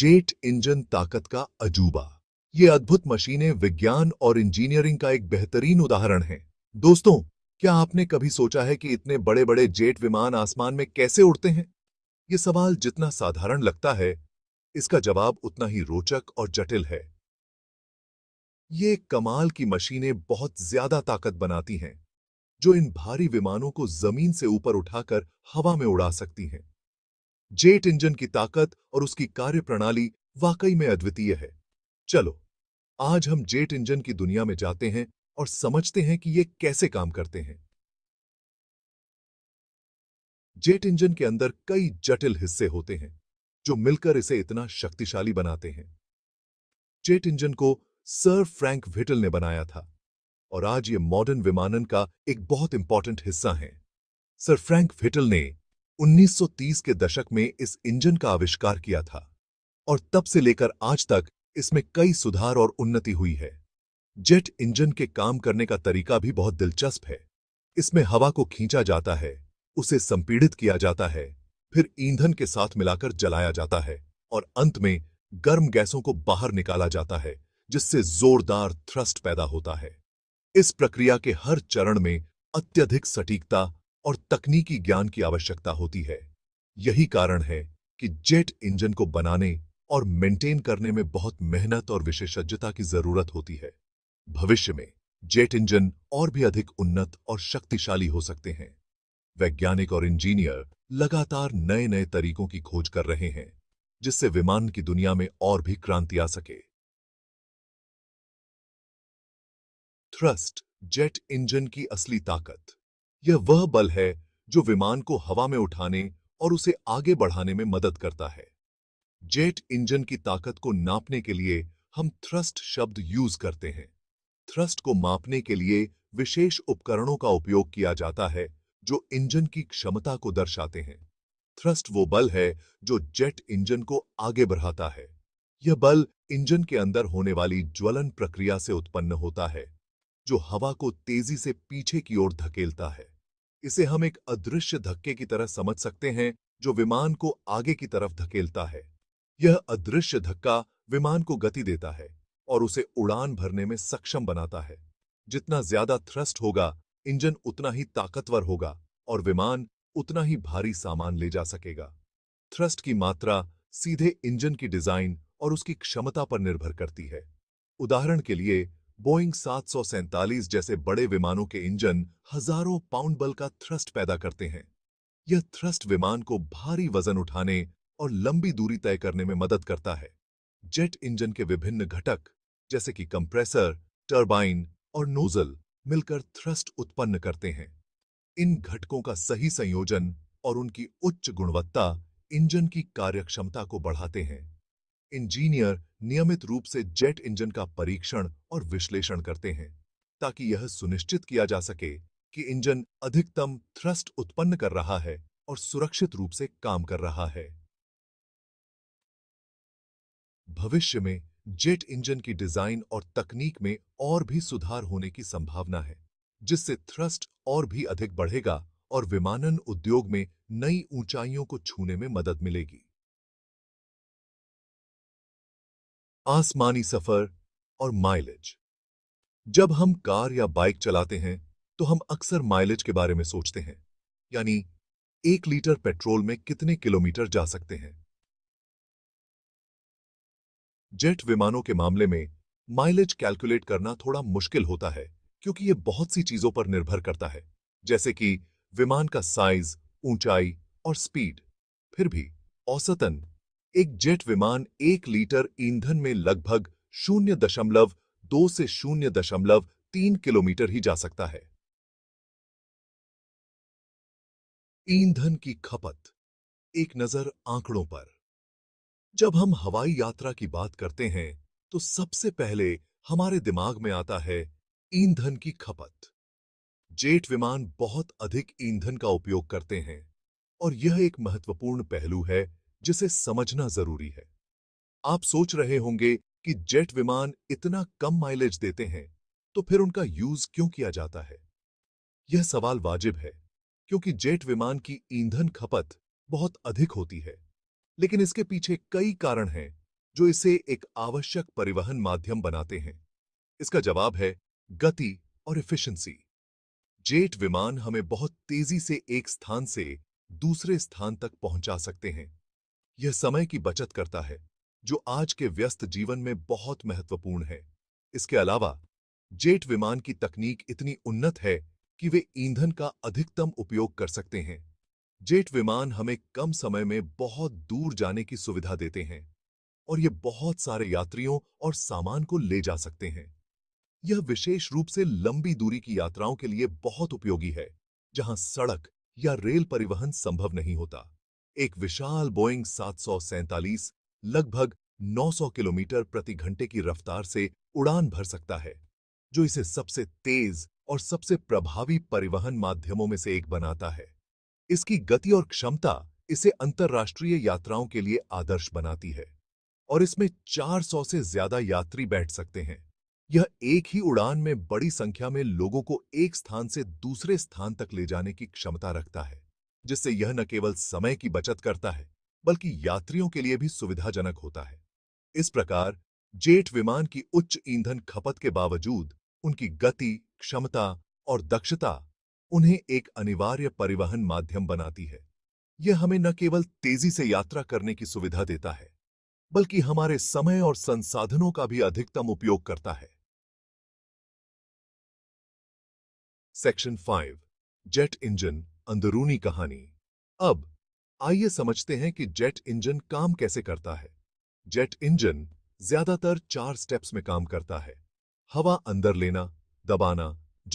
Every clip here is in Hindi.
जेट इंजन ताकत का अजूबा ये अद्भुत मशीनें विज्ञान और इंजीनियरिंग का एक बेहतरीन उदाहरण है दोस्तों क्या आपने कभी सोचा है कि इतने बड़े बड़े जेट विमान आसमान में कैसे उड़ते हैं ये सवाल जितना साधारण लगता है इसका जवाब उतना ही रोचक और जटिल है ये कमाल की मशीनें बहुत ज्यादा ताकत बनाती हैं जो इन भारी विमानों को जमीन से ऊपर उठाकर हवा में उड़ा सकती हैं जेट इंजन की ताकत और उसकी कार्य प्रणाली वाकई में अद्वितीय है चलो आज हम जेट इंजन की दुनिया में जाते हैं और समझते हैं कि ये कैसे काम करते हैं जेट इंजन के अंदर कई जटिल हिस्से होते हैं जो मिलकर इसे इतना शक्तिशाली बनाते हैं जेट इंजन को सर फ्रैंक विटल ने बनाया था और आज ये मॉडर्न विमानन का एक बहुत इंपॉर्टेंट हिस्सा है सर फ्रैंक विटल ने 1930 के दशक में इस इंजन का आविष्कार किया था और तब से लेकर आज तक इसमें कई सुधार और उन्नति हुई है जेट इंजन के काम करने का तरीका भी बहुत दिलचस्प है इसमें हवा को खींचा जाता है उसे संपीड़ित किया जाता है फिर ईंधन के साथ मिलाकर जलाया जाता है और अंत में गर्म गैसों को बाहर निकाला जाता है जिससे जोरदार थ्रस्ट पैदा होता है इस प्रक्रिया के हर चरण में अत्यधिक सटीकता और तकनीकी ज्ञान की आवश्यकता होती है यही कारण है कि जेट इंजन को बनाने और मेंटेन करने में बहुत मेहनत और विशेषज्ञता की जरूरत होती है भविष्य में जेट इंजन और भी अधिक उन्नत और शक्तिशाली हो सकते हैं वैज्ञानिक और इंजीनियर लगातार नए नए तरीकों की खोज कर रहे हैं जिससे विमान की दुनिया में और भी क्रांति आ सके थ्रस्ट जेट इंजन की असली ताकत यह वह बल है जो विमान को हवा में उठाने और उसे आगे बढ़ाने में मदद करता है जेट इंजन की ताकत को नापने के लिए हम थ्रस्ट शब्द यूज करते हैं थ्रस्ट को मापने के लिए विशेष उपकरणों का उपयोग किया जाता है जो इंजन की क्षमता को दर्शाते हैं थ्रस्ट वो बल है जो जेट इंजन को आगे बढ़ाता है यह बल इंजन के अंदर होने वाली ज्वलन प्रक्रिया से उत्पन्न होता है जो हवा को तेजी से पीछे की ओर धकेलता है इसे हम एक अदृश्य धक्के की तरह समझ सकते हैं जो विमान को आगे की तरफ धकेलता है यह अदृश्य धक्का विमान को गति देता है और उसे उड़ान भरने में सक्षम बनाता है जितना ज्यादा थ्रस्ट होगा इंजन उतना ही ताकतवर होगा और विमान उतना ही भारी सामान ले जा सकेगा थ्रस्ट की मात्रा सीधे इंजन की डिजाइन और उसकी क्षमता पर निर्भर करती है उदाहरण के लिए बोइंग सात जैसे बड़े विमानों के इंजन हजारों पाउंड बल का थ्रस्ट पैदा करते हैं यह थ्रस्ट विमान को भारी वजन उठाने और लंबी दूरी तय करने में मदद करता है जेट इंजन के विभिन्न घटक जैसे कि कंप्रेसर टर्बाइन और नोजल मिलकर थ्रस्ट उत्पन्न करते हैं इन घटकों का सही संयोजन और उनकी उच्च गुणवत्ता इंजन की कार्यक्षमता को बढ़ाते हैं इंजीनियर नियमित रूप से जेट इंजन का परीक्षण और विश्लेषण करते हैं ताकि यह सुनिश्चित किया जा सके कि इंजन अधिकतम थ्रस्ट उत्पन्न कर रहा है और सुरक्षित रूप से काम कर रहा है भविष्य में जेट इंजन की डिजाइन और तकनीक में और भी सुधार होने की संभावना है जिससे थ्रस्ट और भी अधिक बढ़ेगा और विमानन उद्योग में नई ऊंचाइयों को छूने में मदद मिलेगी आसमानी सफर और माइलेज जब हम कार या बाइक चलाते हैं तो हम अक्सर माइलेज के बारे में सोचते हैं यानी एक लीटर पेट्रोल में कितने किलोमीटर जा सकते हैं जेट विमानों के मामले में माइलेज कैलकुलेट करना थोड़ा मुश्किल होता है क्योंकि यह बहुत सी चीजों पर निर्भर करता है जैसे कि विमान का साइज ऊंचाई और स्पीड फिर भी औसतन एक जेट विमान एक लीटर ईंधन में लगभग शून्य दशमलव दो से शून्य दशमलव तीन किलोमीटर ही जा सकता है ईंधन की खपत एक नजर आंकड़ों पर जब हम हवाई यात्रा की बात करते हैं तो सबसे पहले हमारे दिमाग में आता है ईंधन की खपत जेट विमान बहुत अधिक ईंधन का उपयोग करते हैं और यह एक महत्वपूर्ण पहलू है जिसे समझना जरूरी है आप सोच रहे होंगे कि जेट विमान इतना कम माइलेज देते हैं तो फिर उनका यूज क्यों किया जाता है यह सवाल वाजिब है क्योंकि जेट विमान की ईंधन खपत बहुत अधिक होती है लेकिन इसके पीछे कई कारण हैं जो इसे एक आवश्यक परिवहन माध्यम बनाते हैं इसका जवाब है गति और इफिशंसी जेट विमान हमें बहुत तेजी से एक स्थान से दूसरे स्थान तक पहुंचा सकते हैं यह समय की बचत करता है जो आज के व्यस्त जीवन में बहुत महत्वपूर्ण है इसके अलावा जेट विमान की तकनीक इतनी उन्नत है कि वे ईंधन का अधिकतम उपयोग कर सकते हैं जेट विमान हमें कम समय में बहुत दूर जाने की सुविधा देते हैं और ये बहुत सारे यात्रियों और सामान को ले जा सकते हैं यह विशेष रूप से लंबी दूरी की यात्राओं के लिए बहुत उपयोगी है जहां सड़क या रेल परिवहन संभव नहीं होता एक विशाल बोइंग सात लगभग 900 किलोमीटर प्रति घंटे की रफ्तार से उड़ान भर सकता है जो इसे सबसे तेज और सबसे प्रभावी परिवहन माध्यमों में से एक बनाता है इसकी गति और क्षमता इसे अंतर्राष्ट्रीय यात्राओं के लिए आदर्श बनाती है और इसमें 400 से ज्यादा यात्री बैठ सकते हैं यह एक ही उड़ान में बड़ी संख्या में लोगों को एक स्थान से दूसरे स्थान तक ले जाने की क्षमता रखता है जिससे यह न केवल समय की बचत करता है बल्कि यात्रियों के लिए भी सुविधाजनक होता है इस प्रकार जेट विमान की उच्च ईंधन खपत के बावजूद उनकी गति क्षमता और दक्षता उन्हें एक अनिवार्य परिवहन माध्यम बनाती है यह हमें न केवल तेजी से यात्रा करने की सुविधा देता है बल्कि हमारे समय और संसाधनों का भी अधिकतम उपयोग करता है सेक्शन फाइव जेट इंजन अंदरूनी कहानी अब आइए समझते हैं कि जेट इंजन काम कैसे करता है जेट इंजन ज्यादातर चार स्टेप्स में काम करता है हवा अंदर लेना दबाना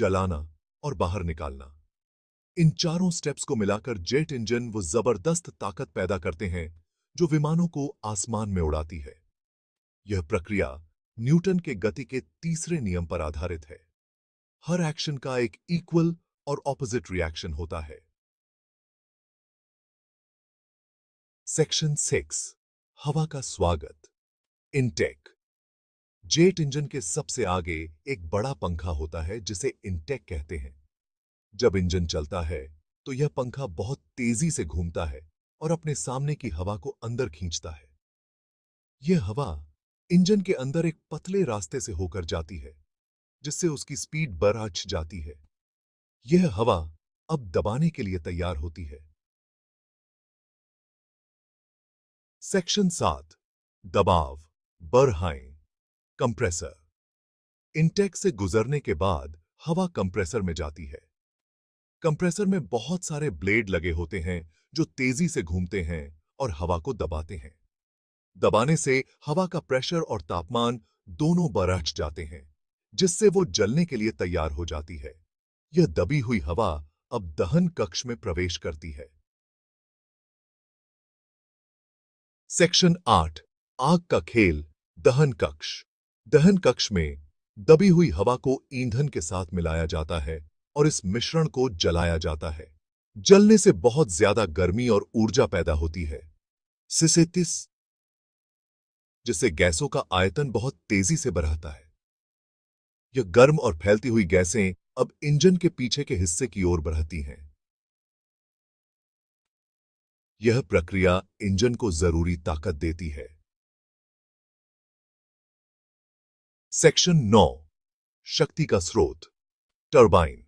जलाना और बाहर निकालना इन चारों स्टेप्स को मिलाकर जेट इंजन वो जबरदस्त ताकत पैदा करते हैं जो विमानों को आसमान में उड़ाती है यह प्रक्रिया न्यूटन के गति के तीसरे नियम पर आधारित है हर एक्शन का एक इक्वल और ऑपोजिट रिएक्शन होता है सेक्शन सिक्स हवा का स्वागत इंटेक जेट इंजन के सबसे आगे एक बड़ा पंखा होता है जिसे इंटेक कहते हैं जब इंजन चलता है तो यह पंखा बहुत तेजी से घूमता है और अपने सामने की हवा को अंदर खींचता है यह हवा इंजन के अंदर एक पतले रास्ते से होकर जाती है जिससे उसकी स्पीड बराच जाती है यह हवा अब दबाने के लिए तैयार होती है सेक्शन सात दबाव बरहाएं कंप्रेसर इंटेक से गुजरने के बाद हवा कंप्रेसर में जाती है कंप्रेसर में बहुत सारे ब्लेड लगे होते हैं जो तेजी से घूमते हैं और हवा को दबाते हैं दबाने से हवा का प्रेशर और तापमान दोनों बरच जाते हैं जिससे वो जलने के लिए तैयार हो जाती है यह दबी हुई हवा अब दहन कक्ष में प्रवेश करती है सेक्शन आठ आग का खेल दहन कक्ष दहन कक्ष में दबी हुई हवा को ईंधन के साथ मिलाया जाता है और इस मिश्रण को जलाया जाता है जलने से बहुत ज्यादा गर्मी और ऊर्जा पैदा होती है सिसेतिस जिससे गैसों का आयतन बहुत तेजी से बढ़ाता है यह गर्म और फैलती हुई गैसें अब इंजन के पीछे के हिस्से की ओर बढ़ती हैं यह प्रक्रिया इंजन को जरूरी ताकत देती है सेक्शन 9 शक्ति का स्रोत टर्बाइन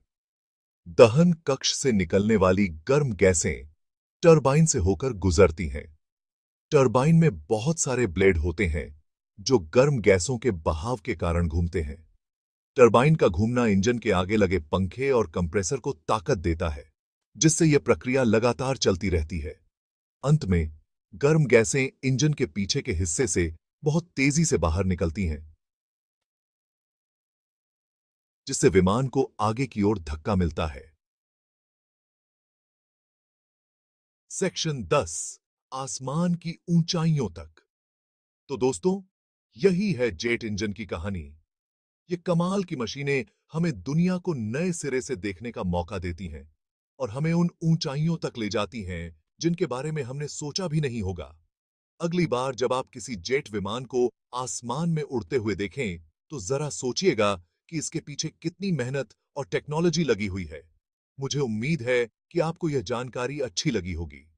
दहन कक्ष से निकलने वाली गर्म गैसें टर्बाइन से होकर गुजरती हैं टर्बाइन में बहुत सारे ब्लेड होते हैं जो गर्म गैसों के बहाव के कारण घूमते हैं टर्बाइन का घूमना इंजन के आगे लगे पंखे और कंप्रेसर को ताकत देता है जिससे यह प्रक्रिया लगातार चलती रहती है अंत में गर्म गैसें इंजन के पीछे के हिस्से से बहुत तेजी से बाहर निकलती हैं जिससे विमान को आगे की ओर धक्का मिलता है सेक्शन 10 आसमान की ऊंचाइयों तक तो दोस्तों यही है जेट इंजन की कहानी ये कमाल की मशीनें हमें दुनिया को नए सिरे से देखने का मौका देती हैं और हमें उन ऊंचाइयों तक ले जाती हैं जिनके बारे में हमने सोचा भी नहीं होगा अगली बार जब आप किसी जेट विमान को आसमान में उड़ते हुए देखें तो जरा सोचिएगा कि इसके पीछे कितनी मेहनत और टेक्नोलॉजी लगी हुई है मुझे उम्मीद है कि आपको यह जानकारी अच्छी लगी होगी